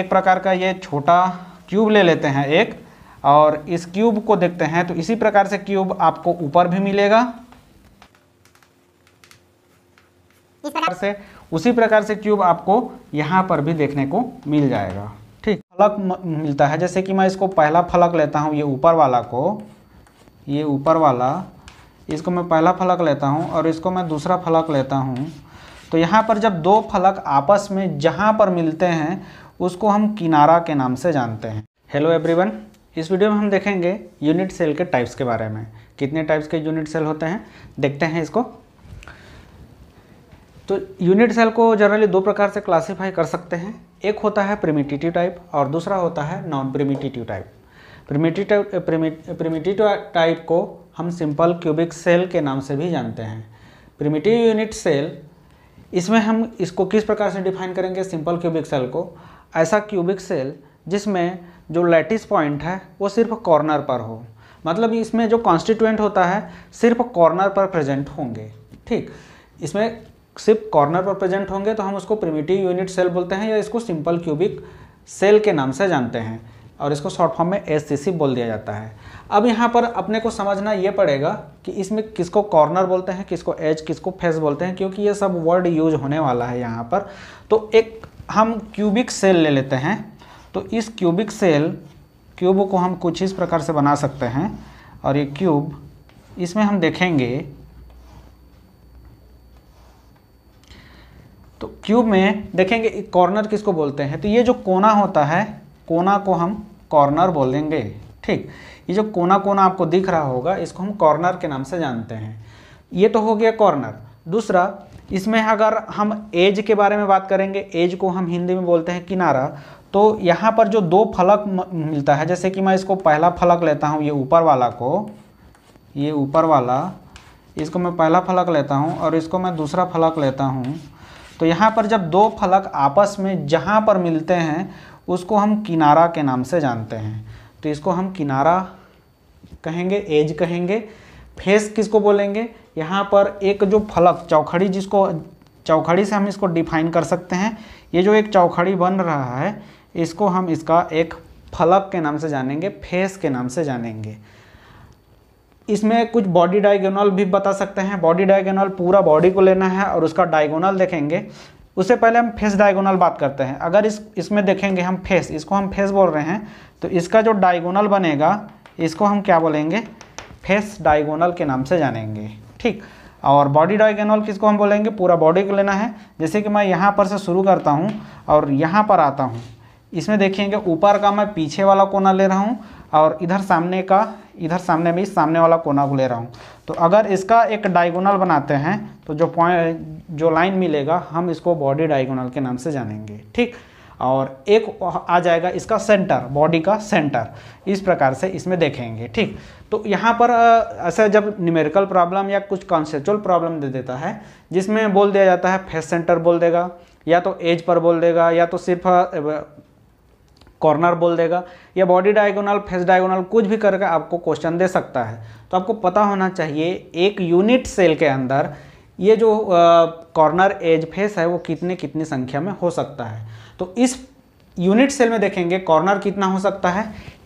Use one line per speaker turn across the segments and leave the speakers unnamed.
एक प्रकार का ये छोटा क्यूब ले लेते हैं एक और इस क्यूब को देखते हैं तो इसी प्रकार से क्यूब आपको ऊपर भी मिलेगा इस प्रकार से उसी प्रकार से क्यूब आपको यहाँ पर भी देखने को मिल जाएगा ठीक फलक मिलता है जैसे कि मैं इसको पहला फलक लेता हूँ ये ऊपर वाला को ये ऊपर वाला इसको मैं पहला फलक लेता हूँ और इसको मैं दूसरा फलक लेता हूँ तो यहाँ पर जब दो फलक आपस में जहाँ पर मिलते हैं उसको हम किनारा के नाम से जानते हैं हेलो एवरीवन इस वीडियो में हम देखेंगे यूनिट सेल के टाइप्स के बारे में कितने टाइप्स के यूनिट सेल होते हैं देखते हैं इसको तो यूनिट सेल को जनरली दो प्रकार से क्लासीफाई कर सकते हैं एक होता है प्रिमिटिटिव टाइप और दूसरा होता है non primitive type primitive primitive type को हम सिंपल क्यूबिक सेल के नाम से भी जानते हैं प्रिमिटिव यूनिट सेल इसमें हम इसको किस प्रकार से डिफाइन करेंगे सिंपल क्यूबिक सेल को ऐसा क्यूबिक सेल जिसमें जो लैटिस पॉइंट है वो सिर्फ कॉर्नर पर हो मतलब इसमें जो कॉन्स्टिट्यूएंट होता है सिर्फ कॉर्नर पर प्रेजेंट होंगे ठीक इसमें सिर्फ कॉर्नर पर प्रेजेंट होंगे तो हम उसको प्रिमिटिव यूनिट सेल बोलते हैं या इसको सिंपल क्यूबिक सेल के नाम से जानते हैं और इसको शॉर्ट फॉर्म में एस बोल दिया जाता है अब यहाँ पर अपने को समझना ये पड़ेगा कि इसमें किसको कॉर्नर बोलते हैं किसको एज किसको फेस बोलते हैं क्योंकि ये सब वर्ड यूज होने वाला है यहाँ पर तो एक हम क्यूबिक सेल ले लेते हैं तो इस क्यूबिक सेल क्यूब को हम कुछ इस प्रकार से बना सकते हैं और ये क्यूब इसमें हम देखेंगे तो क्यूब में देखेंगे कॉर्नर किसको बोलते हैं तो ये जो कोना होता है कोना को हम कॉर्नर बोलेंगे ठीक ये जो कोना कोना आपको दिख रहा होगा इसको हम कॉर्नर के नाम से जानते हैं ये तो हो गया कॉर्नर दूसरा इसमें अगर हम एज के बारे में बात करेंगे एज को हम हिंदी में बोलते हैं किनारा तो यहाँ पर जो दो फलक मिलता है जैसे कि मैं इसको पहला फलक लेता हूँ ये ऊपर वाला को ये ऊपर वाला इसको मैं पहला फलक लेता हूँ और इसको मैं दूसरा फलक लेता हूँ तो यहाँ पर जब दो फलक आपस में जहाँ पर मिलते हैं उसको हम किनारा के नाम से जानते हैं तो इसको हम किनारा कहेंगे एज कहेंगे फेस किसको बोलेंगे यहाँ पर एक जो फलक चौखड़ी जिसको चौखड़ी से हम इसको डिफाइन कर सकते हैं ये जो एक चौखड़ी बन रहा है इसको हम इसका एक फलक के नाम से जानेंगे फेस के नाम से जानेंगे इसमें कुछ बॉडी डायगोनल भी बता सकते हैं बॉडी डायगोनल पूरा बॉडी को लेना है और उसका डायगोनल देखेंगे उससे पहले हम फेस डायगोनल बात करते हैं अगर इस इसमें देखेंगे हम फेस इसको हम फेस बोल रहे हैं तो इसका जो डायगोनल बनेगा इसको हम क्या बोलेंगे फेस डायगोनल के नाम से जानेंगे ठीक और बॉडी डायगोनल किसको हम बोलेंगे पूरा बॉडी को लेना है जैसे कि मैं यहाँ पर से शुरू करता हूँ और यहाँ पर आता हूँ इसमें देखेंगे ऊपर का मैं पीछे वाला कोना ले रहा हूँ और इधर सामने का इधर सामने में इस सामने वाला कोना को ले रहा हूँ तो अगर इसका एक डायगोनल बनाते हैं तो जो पॉइंट जो लाइन मिलेगा हम इसको बॉडी डायगोनल के नाम से जानेंगे ठीक और एक आ जाएगा इसका सेंटर बॉडी का सेंटर इस प्रकार से इसमें देखेंगे ठीक तो यहाँ पर ऐसा जब न्यूमेरिकल प्रॉब्लम या कुछ कॉन्सेप्चुअल प्रॉब्लम दे देता है जिसमें बोल दिया जाता है फेस सेंटर बोल देगा या तो एज पर बोल देगा या तो सिर्फ कॉर्नर बोल देगा या बॉडी डायगोनल फेस डायगोनल कुछ भी करके आपको क्वेश्चन दे सकता है तो आपको पता होना चाहिए एक यूनिट सेल के अंदर ये जो कॉर्नर एज फेस है वो कितने कितने संख्या में हो सकता है तो इस यूनिट सेल में देखेंगे कॉर्नर कितना हो सकता है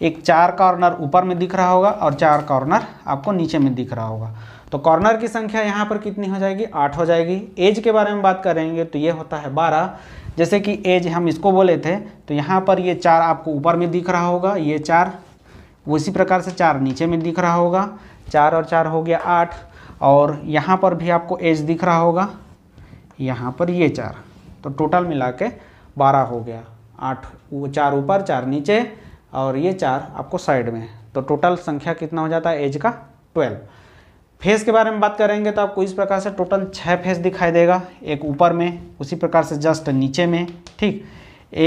एक चार कॉर्नर ऊपर में दिख रहा होगा और चार कॉर्नर आपको नीचे में दिख रहा होगा तो कॉर्नर की संख्या यहाँ पर कितनी हो जाएगी आठ हो जाएगी एज के बारे में बात करेंगे तो ये होता है बारह जैसे कि एज हम इसको बोले थे तो यहाँ पर ये चार आपको ऊपर में दिख रहा होगा ये चार उसी प्रकार से चार नीचे में दिख रहा होगा चार और चार हो गया आठ और यहाँ पर भी आपको एज दिख रहा होगा यहाँ पर ये चार तो टोटल मिला के बारह हो गया आठ वो चार ऊपर चार नीचे और ये चार आपको साइड में तो टोटल संख्या कितना हो जाता है एज का ट्वेल्व फेस के बारे में बात करेंगे तो आपको इस प्रकार से टोटल छः फेस दिखाई देगा एक ऊपर में उसी प्रकार से जस्ट नीचे में ठीक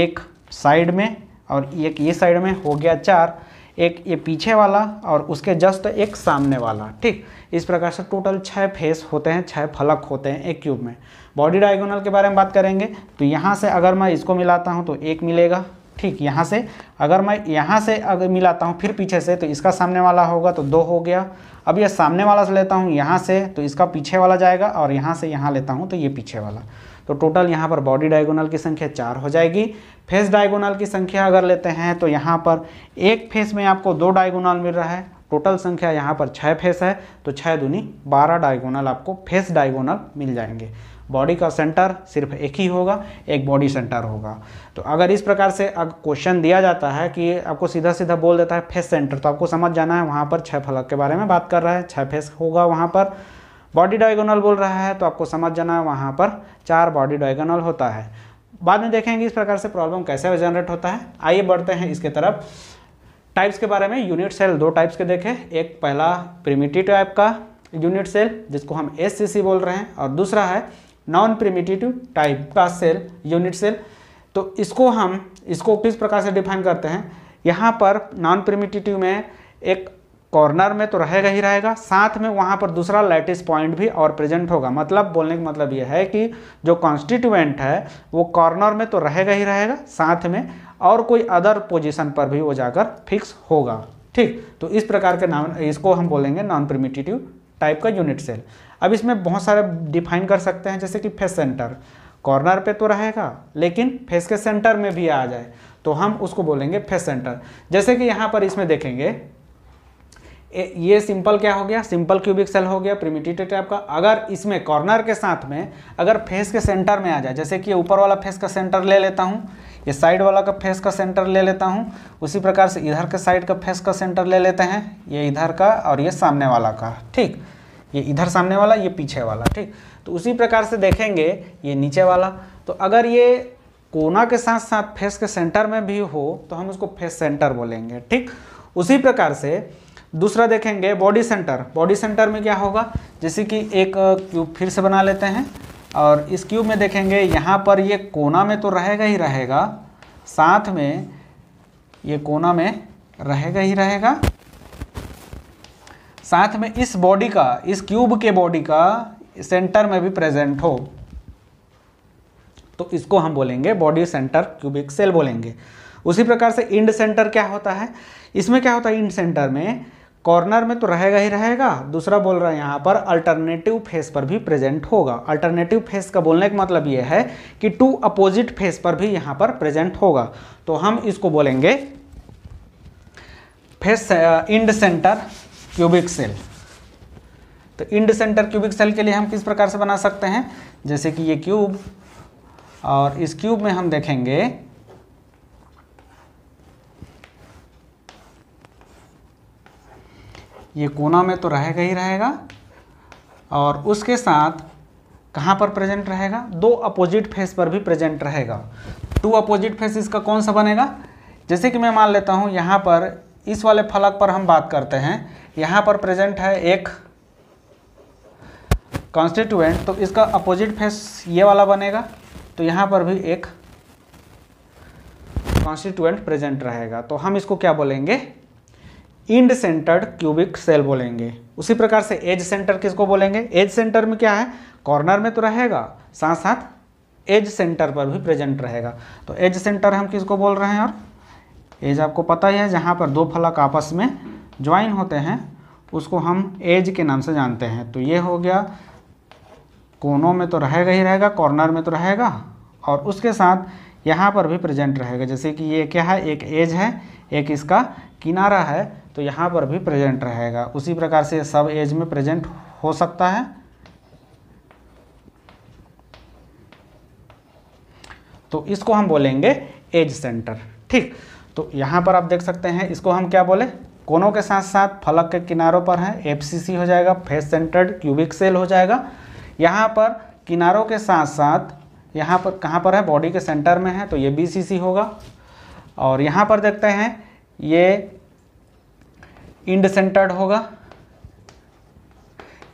एक साइड में और एक ये साइड में हो गया चार एक ये पीछे वाला और उसके जस्ट एक सामने वाला ठीक इस प्रकार से टोटल छः फेस होते हैं छः फलक होते हैं एक क्यूब में बॉडी डायगोनल के बारे में बात करेंगे तो यहाँ से अगर मैं इसको मिलाता हूँ तो एक मिलेगा ठीक यहाँ से अगर मैं यहाँ से अगर मिलाता हूँ फिर पीछे से तो इसका सामने वाला होगा तो दो हो गया अब यह सामने वाला से लेता हूँ यहाँ से तो इसका पीछे वाला जाएगा और यहाँ से यहाँ लेता हूँ तो ये पीछे वाला तो टोटल यहाँ पर बॉडी डायगोनल की संख्या चार हो जाएगी फेस डायगोनल की संख्या अगर लेते हैं तो यहाँ पर एक फेस में आपको दो डायगोनल मिल रहा है टोटल संख्या यहाँ पर छः फेस है तो छः दूनी बारह डायगोनल आपको फेस डायगोनल मिल जाएंगे बॉडी का सेंटर सिर्फ एक ही होगा एक बॉडी सेंटर होगा तो अगर इस प्रकार से अगर क्वेश्चन दिया जाता है कि आपको सीधा सीधा बोल देता है फेस सेंटर तो आपको समझ जाना है वहाँ पर छः फलक के बारे में बात कर रहा है छः फेस होगा वहाँ पर बॉडी डायगोनल बोल रहा है तो आपको समझ जाना है वहाँ पर चार बॉडी डायगोनल होता है बाद में देखेंगे इस प्रकार से प्रॉब्लम कैसे जनरेट होता है आइए बढ़ते हैं इसके तरफ टाइप्स के बारे में यूनिट सेल दो टाइप्स के देखें एक पहला प्रिमिटिव टाइप का यूनिट सेल जिसको हम एस बोल रहे हैं और दूसरा है नॉन प्रिमिटिव टाइप का सेल यूनिट सेल तो इसको हम इसको किस प्रकार से डिफाइन करते हैं यहाँ पर नॉन प्रिमिटिटिव में एक कॉर्नर में तो रहेगा ही रहेगा साथ में वहाँ पर दूसरा लाइटिस पॉइंट भी और प्रेजेंट होगा मतलब बोलने का मतलब यह है कि जो कॉन्स्टिट्यूएंट है वो कॉर्नर में तो रहेगा ही रहेगा साथ में और कोई अदर पोजिशन पर भी वो जाकर फिक्स होगा ठीक तो इस प्रकार के नाम इसको हम बोलेंगे नॉन प्रिमिटिटिव टाइप का यूनिट सेल अब इसमें बहुत सारे डिफाइन कर सकते हैं जैसे कि फेस सेंटर कॉर्नर पे तो रहेगा लेकिन फेस के सेंटर में भी आ जाए तो हम उसको बोलेंगे फेस सेंटर जैसे कि यहाँ पर इसमें देखेंगे ये सिंपल क्या हो गया सिंपल क्यूबिक सेल हो गया प्रिमिटिटिव टाइप का अगर इसमें कॉर्नर के साथ में अगर फेस के सेंटर में आ जाए जैसे कि ऊपर वाला फेस का सेंटर ले लेता हूँ ये साइड वाला का फेस का सेंटर ले लेता हूँ उसी प्रकार से इधर के साइड का फेस का सेंटर ले लेते हैं ये इधर का और ये सामने वाला का ठीक ये इधर सामने वाला ये पीछे वाला ठीक तो उसी प्रकार से देखेंगे ये नीचे वाला तो अगर ये कोना के साथ साथ फेस के सेंटर में भी हो तो हम उसको फेस सेंटर बोलेंगे ठीक उसी प्रकार से दूसरा देखेंगे बॉडी सेंटर बॉडी सेंटर में क्या होगा जैसे कि एक क्यूब फिर से बना लेते हैं और इस क्यूब में देखेंगे यहाँ पर ये कोना में तो रहेगा ही रहेगा साथ में ये कोना में रहेगा ही रहेगा साथ में इस बॉडी का इस क्यूब के बॉडी का सेंटर में भी प्रेजेंट हो तो इसको हम बोलेंगे बॉडी सेंटर क्यूबिक सेल बोलेंगे उसी प्रकार से इंड सेंटर क्या होता है इसमें क्या होता है इंड सेंटर में कॉर्नर में तो रहेगा ही रहेगा दूसरा बोल रहा है यहाँ पर अल्टरनेटिव फेस पर भी प्रेजेंट होगा अल्टरनेटिव फेस का बोलने का मतलब ये है कि टू अपोजिट फेस पर भी यहाँ पर प्रेजेंट होगा तो हम इसको बोलेंगे face end centre cubic cell तो इंड सेंटर क्यूबिक सेल के लिए हम किस प्रकार से बना सकते हैं जैसे कि ये क्यूब और इस क्यूब में हम देखेंगे ये कोना में तो रहेगा ही रहेगा और उसके साथ कहाँ पर प्रेजेंट रहेगा दो अपोजिट फेस पर भी प्रेजेंट रहेगा टू अपोजिट फेस इसका कौन सा बनेगा जैसे कि मैं मान लेता हूँ यहाँ पर इस वाले फलक पर हम बात करते हैं यहाँ पर प्रेजेंट है एक कॉन्स्टिट्यूएंट तो इसका अपोजिट फेस ये वाला बनेगा तो यहाँ पर भी एक कॉन्स्टिट्यूएंट प्रेजेंट रहेगा तो हम इसको क्या बोलेंगे इंड सेंटर्ड क्यूबिक सेल बोलेंगे उसी प्रकार से एज सेंटर किसको बोलेंगे एज सेंटर में क्या है कॉर्नर में तो रहेगा साथ साथ एज सेंटर पर भी प्रेजेंट रहेगा तो एज सेंटर हम किसको बोल रहे हैं और एज आपको पता ही है जहाँ पर दो फलक आपस में ज्वाइन होते हैं उसको हम एज के नाम से जानते हैं तो ये हो गया कोनों में तो रहेगा ही रहेगा कॉर्नर में तो रहेगा और उसके साथ यहाँ पर भी प्रेजेंट रहेगा जैसे कि ये क्या है एक एज है एक इसका किनारा है तो यहाँ पर भी प्रेजेंट रहेगा उसी प्रकार से सब एज में प्रेजेंट हो सकता है तो इसको हम बोलेंगे एज सेंटर ठीक तो यहाँ पर आप देख सकते हैं इसको हम क्या बोले कोनों के साथ साथ फलक के किनारों पर है एफसीसी हो जाएगा फेस सेंटर्ड क्यूबिक सेल हो जाएगा यहाँ पर किनारों के साथ साथ यहाँ पर कहाँ पर है बॉडी के सेंटर में है तो ये बीसीसी होगा और यहाँ पर देखते हैं ये इंड सेंटर्ड होगा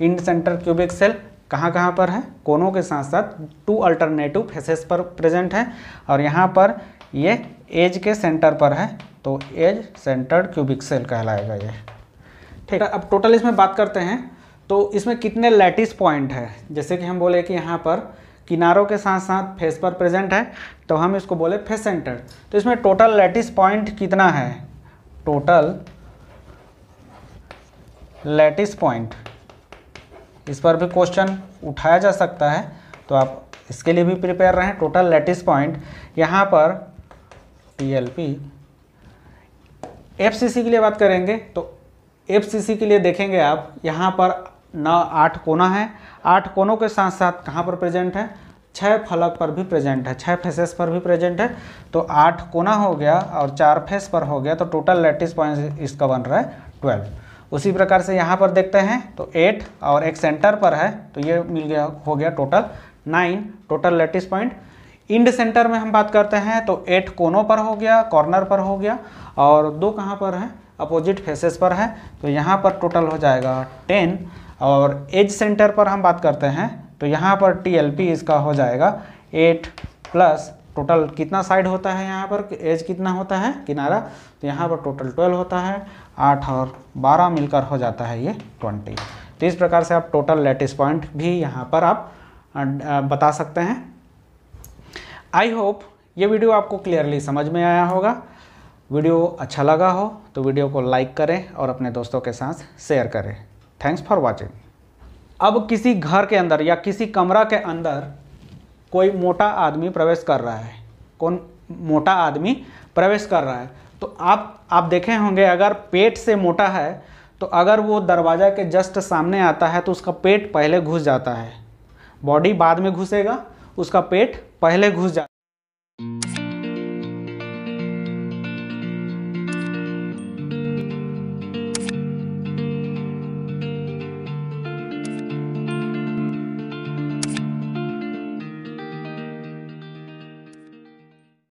इंड सेंटर क्यूबिक सेल कहाँ कहाँ पर है कोनों के साथ साथ टू अल्टरनेटिव फेसेस पर प्रेजेंट है और यहाँ पर ये एज के सेंटर पर है तो एज सेंटर्ड क्यूबिक सेल कहलाएगा ये ठीक है अब टोटल इसमें बात करते हैं तो इसमें कितने लैटिस पॉइंट है जैसे कि हम बोले कि यहाँ पर किनारों के साथ साथ फेस पर प्रेजेंट है तो हम इसको बोले फेस सेंटर तो इसमें टोटल लैटिस पॉइंट कितना है टोटल लेटिस पॉइंट इस पर भी क्वेश्चन उठाया जा सकता है तो आप इसके लिए भी प्रिपेयर रहें टोटल लेटिस पॉइंट यहाँ पर T L P F C C के लिए बात करेंगे तो एफ सी सी के लिए देखेंगे आप यहाँ पर नौ आठ कोना है आठ कोनों के साथ साथ कहाँ पर प्रेजेंट है छः फलक पर भी प्रेजेंट है छः फेसेस पर भी प्रेजेंट है तो आठ कोना हो गया और चार फेस पर हो गया तो टोटल लेटिस पॉइंट इसका बन रहा है ट्वेल्व उसी प्रकार से यहाँ पर देखते हैं तो एट और एक सेंटर पर है तो ये मिल गया हो गया total nine total lattice point end centre में हम बात करते हैं तो एट कोनों पर हो गया कॉर्नर पर हो गया और दो कहाँ पर है अपोजिट फेसेस पर है तो यहाँ पर टोटल हो जाएगा टेन और एज सेंटर पर हम बात करते हैं तो यहाँ पर टी इसका हो जाएगा एट प्लस टोटल कितना साइड होता है यहाँ पर एज कितना होता है किनारा तो यहाँ पर टोटल ट्वेल्व होता है आठ और बारह मिलकर हो जाता है ये ट्वेंटी तो इस प्रकार से आप टोटल लेटिस पॉइंट भी यहाँ पर आप बता सकते हैं आई होप ये वीडियो आपको क्लियरली समझ में आया होगा वीडियो अच्छा लगा हो तो वीडियो को लाइक करें और अपने दोस्तों के साथ शेयर करें थैंक्स फॉर वॉचिंग अब किसी घर के अंदर या किसी कमरा के अंदर कोई मोटा आदमी प्रवेश कर रहा है कौन मोटा आदमी प्रवेश कर रहा है तो आप आप देखे होंगे अगर पेट से मोटा है तो अगर वो दरवाज़ा के जस्ट सामने आता है तो उसका पेट पहले घुस जाता है बॉडी बाद में घुसेगा उसका पेट पहले घुस जाता